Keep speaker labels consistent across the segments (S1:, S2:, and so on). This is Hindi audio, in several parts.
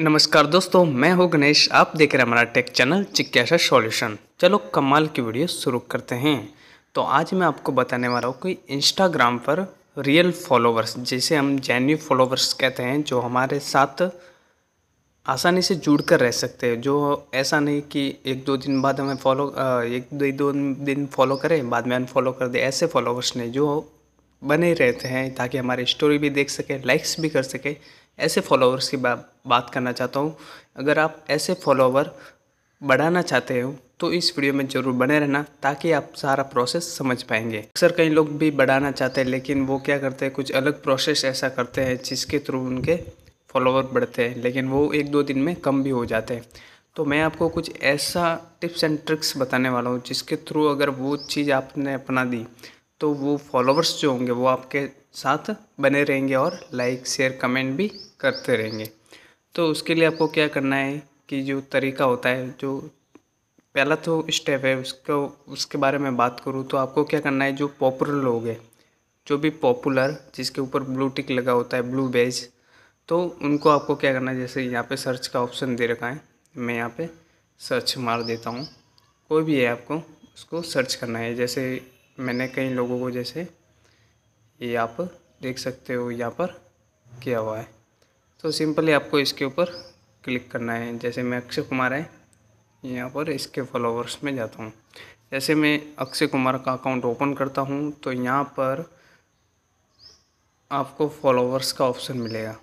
S1: नमस्कार दोस्तों मैं हूं गणेश आप देख रहे हैं हमारा टेक चैनल जिज्ञासा सॉल्यूशन चलो कमाल की वीडियो शुरू करते हैं तो आज मैं आपको बताने वाला हूँ कि इंस्टाग्राम पर रियल फॉलोवर्स जिसे हम जैन्यू फॉलोवर्स कहते हैं जो हमारे साथ आसानी से जुड़ कर रह सकते हैं जो ऐसा नहीं कि एक दो दिन बाद हमें फॉलो एक दो दिन फॉलो करें बाद में अनफॉलो कर दे ऐसे फॉलोवर्स नहीं जो बने रहते हैं ताकि हमारी स्टोरी भी देख सकें लाइक्स भी कर सकें ऐसे फॉलोवर्स की बा, बात करना चाहता हूँ अगर आप ऐसे फॉलोवर बढ़ाना चाहते हो तो इस वीडियो में ज़रूर बने रहना ताकि आप सारा प्रोसेस समझ पाएंगे अक्सर कई लोग भी बढ़ाना चाहते हैं लेकिन वो क्या करते हैं कुछ अलग प्रोसेस ऐसा करते हैं जिसके थ्रू उनके फॉलोवर बढ़ते हैं लेकिन वो एक दो दिन में कम भी हो जाते हैं तो मैं आपको कुछ ऐसा टिप्स एंड ट्रिक्स बताने वाला हूँ जिसके थ्रू अगर वो चीज़ आपने अपना दी तो वो फॉलोअर्स जो होंगे वो आपके साथ बने रहेंगे और लाइक शेयर कमेंट भी करते रहेंगे तो उसके लिए आपको क्या करना है कि जो तरीका होता है जो पहला तो स्टेप है उसको उसके बारे में बात करूँ तो आपको क्या करना है जो पॉपुलर लोग हैं जो भी पॉपुलर जिसके ऊपर ब्लू टिक लगा होता है ब्लू बेज तो उनको आपको क्या करना है जैसे यहाँ पे सर्च का ऑप्शन दे रखा है मैं यहाँ पे सर्च मार देता हूँ कोई भी है आपको उसको सर्च करना है जैसे मैंने कई लोगों को जैसे ये आप देख सकते हो यहाँ पर किया हुआ है तो सिंपली आपको इसके ऊपर क्लिक करना है जैसे मैं अक्षय कुमार है यहाँ पर इसके फॉलोवर्स में जाता हूँ जैसे मैं अक्षय कुमार का अकाउंट ओपन करता हूँ तो यहाँ पर आपको फॉलोवर्स का ऑप्शन मिलेगा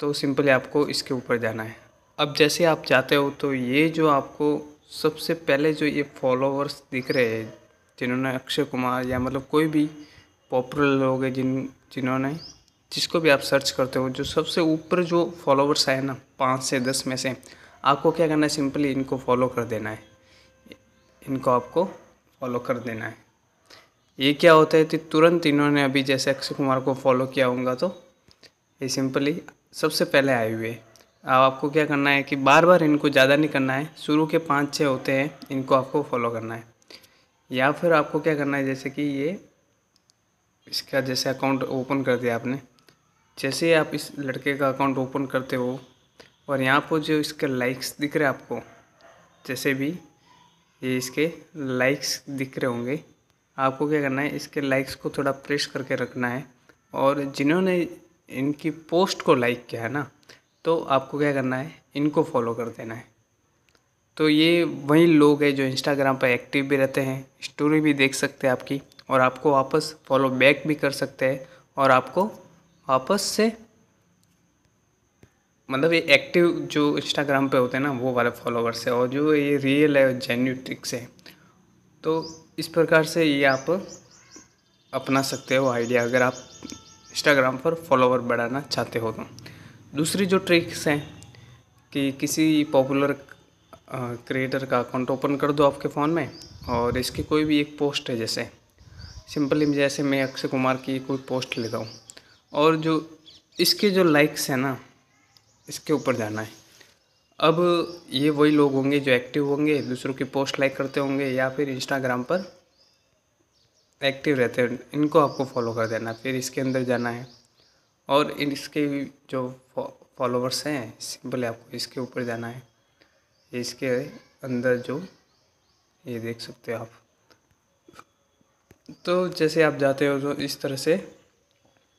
S1: तो सिंपली आपको इसके ऊपर जाना है अब जैसे आप जाते हो तो ये जो आपको सबसे पहले जो ये फॉलोवर्स दिख रहे हैं जिन्होंने अक्षय कुमार या मतलब कोई भी पॉपुलर लोग हैं जिन जिन्होंने जिसको भी आप सर्च करते हो जो सबसे ऊपर जो फॉलोवर्स आए ना पाँच से दस में से आपको क्या करना है सिंपली इनको फॉलो कर देना है इनको आपको फॉलो कर देना है ये क्या होता है कि तुरंत इन्होंने अभी जैसे अक्षय कुमार को फॉलो किया होगा तो ये सिंपली सबसे पहले आए हुए अब आपको क्या करना है कि बार बार इनको ज़्यादा नहीं करना है शुरू के पाँच छः होते हैं इनको आपको फॉलो करना है या फिर आपको क्या करना है जैसे कि ये इसका जैसे अकाउंट ओपन कर दिया आपने जैसे आप इस लड़के का अकाउंट ओपन करते हो और यहाँ पर जो इसके लाइक्स दिख रहे हैं आपको जैसे भी ये इसके लाइक्स दिख रहे होंगे आपको क्या करना है इसके लाइक्स को थोड़ा प्रेस करके रखना है और जिन्होंने इनकी पोस्ट को लाइक किया है ना तो आपको क्या करना है इनको फॉलो कर देना है तो ये वही लोग हैं जो इंस्टाग्राम पर एक्टिव भी रहते हैं स्टोरी भी देख सकते हैं आपकी और आपको वापस फॉलो बैक भी कर सकते हैं और आपको वापस से मतलब ये एक्टिव जो इंस्टाग्राम पे होते हैं ना वो वाले फॉलोवर्स है और जो ये रियल है जेन्यू ट्रिक्स है तो इस प्रकार से ये आप अपना सकते हो आइडिया अगर आप इंस्टाग्राम पर फॉलोवर बढ़ाना चाहते हो तो दूसरी जो ट्रिक्स हैं कि किसी पॉपुलर क्रिएटर का अकाउंट ओपन कर दो आपके फ़ोन में और इसकी कोई भी एक पोस्ट है जैसे सिंपली जैसे मैं अक्षय कुमार की कोई पोस्ट लेता हूँ और जो इसके जो लाइक्स हैं ना इसके ऊपर जाना है अब ये वही लोग होंगे जो एक्टिव होंगे दूसरों की पोस्ट लाइक करते होंगे या फिर इंस्टाग्राम पर एक्टिव रहते हैं इनको आपको फॉलो कर देना फिर इसके अंदर जाना है और इसके जो फॉलोवर्स हैं सिंपली आपको इसके ऊपर जाना है इसके अंदर जो ये देख सकते हो आप तो जैसे आप जाते हो तो इस तरह से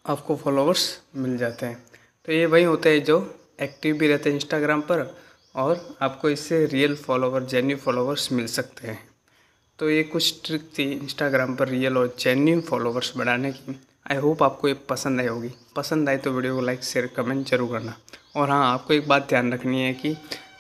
S1: आपको फॉलोअर्स मिल जाते हैं तो ये वही होते हैं जो एक्टिव भी रहते हैं इंस्टाग्राम पर और आपको इससे रियल फॉलोवर जेन्यू फॉलोवर्स मिल सकते हैं तो ये कुछ ट्रिक थी इंस्टाग्राम पर रियल और जेन्यून फॉलोवर्स बढ़ाने की आई होप आपको ये पसंद आई होगी पसंद आए तो वीडियो को लाइक शेयर कमेंट जरूर करना और हाँ आपको एक बात ध्यान रखनी है कि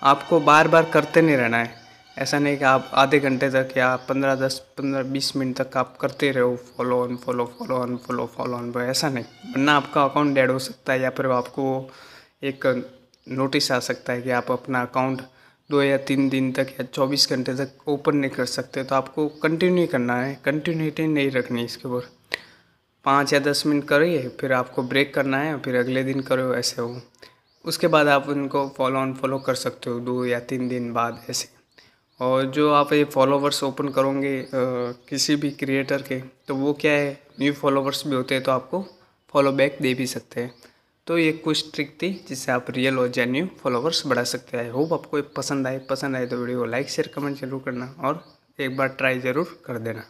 S1: आपको बार बार करते नहीं रहना है ऐसा नहीं कि आप आधे घंटे तक या पंद्रह दस पंद्रह बीस मिनट तक आप करते रहो follow on follow follow on follow follow on ऐसा नहीं वरना आपका अकाउंट डेड हो सकता है या फिर आपको एक नोटिस आ सकता है कि आप अपना अकाउंट दो या तीन दिन तक या चौबीस घंटे तक ओपन नहीं कर सकते तो आपको कंटिन्यू करना है कंटिन्यूटी नहीं रखनी इसके ऊपर पाँच या दस मिनट करिए फिर आपको ब्रेक करना है फिर अगले दिन करो ऐसे हो उसके बाद आप उनको फॉलो ऑन फॉलो कर सकते हो दो या तीन दिन बाद ऐसे और जो आप ये फॉलोवर्स ओपन करोगे किसी भी क्रिएटर के तो वो क्या है न्यू फॉलोवर्स भी होते हैं तो आपको फॉलो बैक दे भी सकते हैं तो ये कुछ ट्रिक थी जिससे आप रियल और जेन्यू फॉलोवर्स बढ़ा सकते हैं होप आपको ये पसंद आए पसंद आए तो वीडियो को लाइक शेयर कमेंट जरूर करना और एक बार ट्राई ज़रूर कर देना